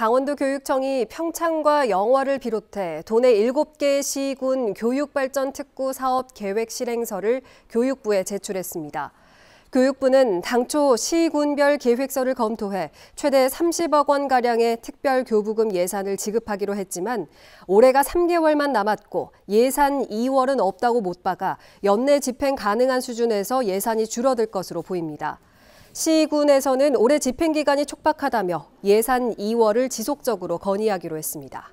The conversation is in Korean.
강원도 교육청이 평창과 영화를 비롯해 도내 7개 시군 교육발전특구 사업 계획 실행서를 교육부에 제출했습니다. 교육부는 당초 시군별 계획서를 검토해 최대 30억 원가량의 특별교부금 예산을 지급하기로 했지만 올해가 3개월만 남았고 예산 2월은 없다고 못 박아 연내 집행 가능한 수준에서 예산이 줄어들 것으로 보입니다. 시군에서는 올해 집행기간이 촉박하다며 예산 2월을 지속적으로 건의하기로 했습니다.